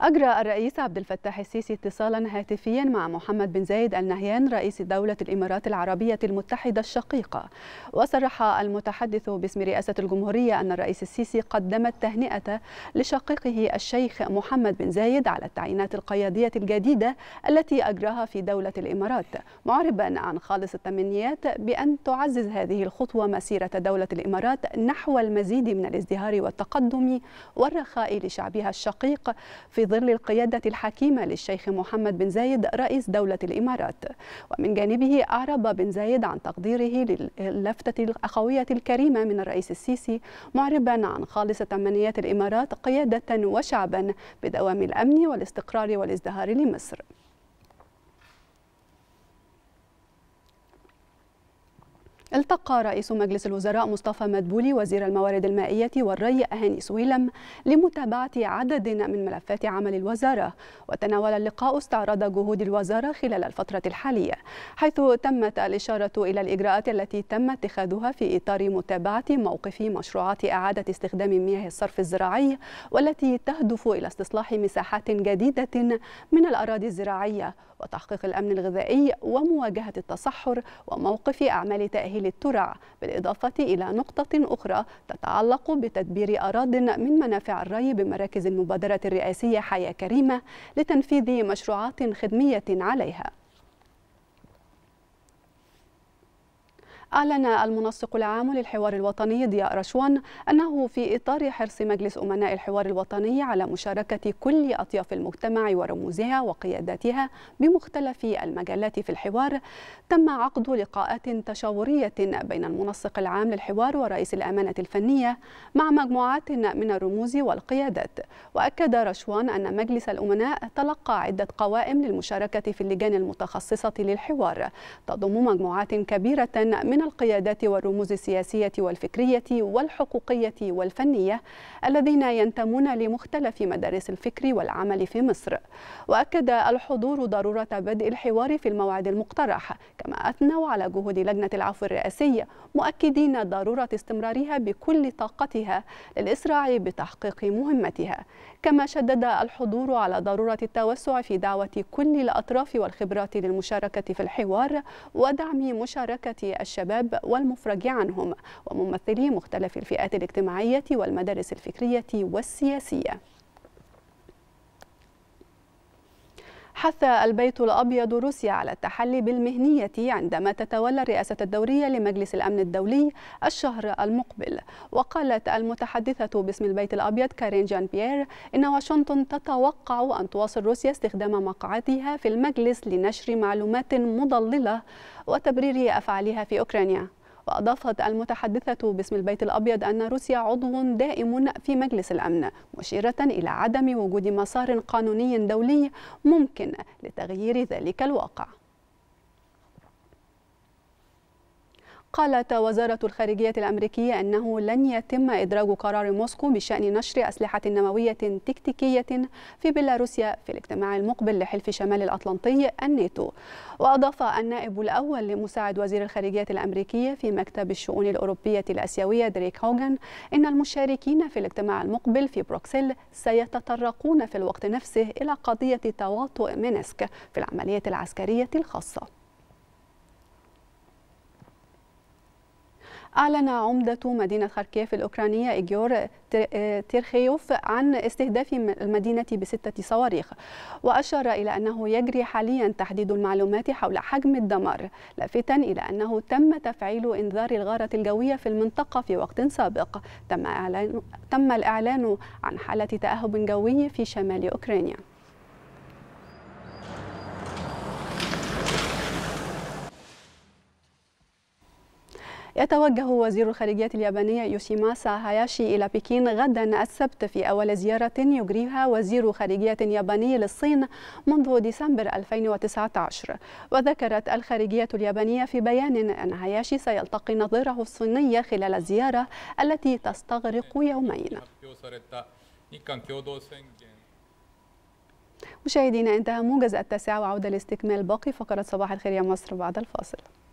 أجرى الرئيس عبد الفتاح السيسي اتصالا هاتفيا مع محمد بن زايد النهيان رئيس دولة الإمارات العربية المتحدة الشقيقة وصرح المتحدث باسم رئاسة الجمهورية أن الرئيس السيسي قدم التهنئة لشقيقه الشيخ محمد بن زايد على التعيينات القيادية الجديدة التي أجراها في دولة الإمارات معربا عن خالص التمنيات بأن تعزز هذه الخطوة مسيرة دولة الإمارات نحو المزيد من الازدهار والتقدم والرخاء لشعبها الشقيق في ظل القيادة الحكيمة للشيخ محمد بن زايد رئيس دولة الإمارات ومن جانبه أعرب بن زايد عن تقديره للفتة الأخوية الكريمة من الرئيس السيسي معربا عن خالصة تمنيات الإمارات قيادة وشعبا بدوام الأمن والاستقرار والازدهار لمصر التقى رئيس مجلس الوزراء مصطفى مدبولي وزير الموارد المائية والري أهاني سويلم لمتابعة عدد من ملفات عمل الوزارة وتناول اللقاء استعراض جهود الوزارة خلال الفترة الحالية حيث تمت الإشارة إلى الإجراءات التي تم اتخاذها في إطار متابعة موقف مشروعات إعادة استخدام مياه الصرف الزراعي والتي تهدف إلى استصلاح مساحات جديدة من الأراضي الزراعية وتحقيق الأمن الغذائي ومواجهة التصحر وموقف أعمال تأهيل تحليل الترع بالإضافة إلى نقطة أخرى تتعلق بتدبير أراض من منافع الري بمراكز المبادرة الرئاسية حياة كريمة لتنفيذ مشروعات خدمية عليها أعلن المنسق العام للحوار الوطني ضياء رشوان أنه في إطار حرص مجلس أمناء الحوار الوطني على مشاركة كل أطياف المجتمع ورموزها وقياداتها بمختلف المجالات في الحوار تم عقد لقاءات تشاورية بين المنسق العام للحوار ورئيس الأمانة الفنية مع مجموعات من الرموز والقيادات وأكد رشوان أن مجلس الأمناء تلقى عدة قوائم للمشاركة في اللجان المتخصصة للحوار تضم مجموعات كبيرة من من القيادات والرموز السياسية والفكرية والحقوقية والفنية الذين ينتمون لمختلف مدارس الفكر والعمل في مصر وأكد الحضور ضرورة بدء الحوار في الموعد المقترح كما أثنوا على جهود لجنة العفو الرئاسية مؤكدين ضرورة استمرارها بكل طاقتها للإسراع بتحقيق مهمتها كما شدد الحضور على ضرورة التوسع في دعوة كل الأطراف والخبرات للمشاركة في الحوار ودعم مشاركة الشباب الشباب والمفرج عنهم وممثلي مختلف الفئات الاجتماعية والمدارس الفكرية والسياسية حث البيت الأبيض روسيا على التحلي بالمهنية عندما تتولى الرئاسة الدورية لمجلس الأمن الدولي الشهر المقبل وقالت المتحدثة باسم البيت الأبيض كارين جان بيير إن واشنطن تتوقع أن تواصل روسيا استخدام مقعدها في المجلس لنشر معلومات مضللة وتبرير أفعالها في أوكرانيا وأضافت المتحدثة باسم البيت الأبيض أن روسيا عضو دائم في مجلس الأمن مشيرة إلى عدم وجود مسار قانوني دولي ممكن لتغيير ذلك الواقع قالت وزارة الخارجية الأمريكية أنه لن يتم إدراج قرار موسكو بشأن نشر أسلحة نووية تكتيكية في بيلاروسيا في الاجتماع المقبل لحلف شمال الأطلنطي الناتو وأضاف النائب الأول لمساعد وزير الخارجية الأمريكية في مكتب الشؤون الأوروبية الأسيوية دريك هوغن إن المشاركين في الاجتماع المقبل في بروكسل سيتطرقون في الوقت نفسه إلى قضية تواطؤ مينسك في العملية العسكرية الخاصة أعلن عمدة مدينة خاركيف الأوكرانية إيجور آه، تيرخيوف عن استهداف المدينة بستة صواريخ وأشار إلى أنه يجري حاليا تحديد المعلومات حول حجم الدمار لافتا إلى أنه تم تفعيل إنذار الغارة الجوية في المنطقة في وقت سابق تم, إعلان تم الإعلان عن حالة تأهب جوي في شمال أوكرانيا يتوجه وزير الخارجية اليابانية يوشيماسا هاياشي إلى بكين غدا السبت في أول زيارة يجريها وزير خارجية ياباني للصين منذ ديسمبر 2019 وذكرت الخارجية اليابانية في بيان أن هاياشي سيلتقي نظيره الصيني خلال الزيارة التي تستغرق يومين مشاهدينا انتهى موجز التاسعة وعودة لاستكمال باقي فقرة صباح الخير يا مصر بعد الفاصل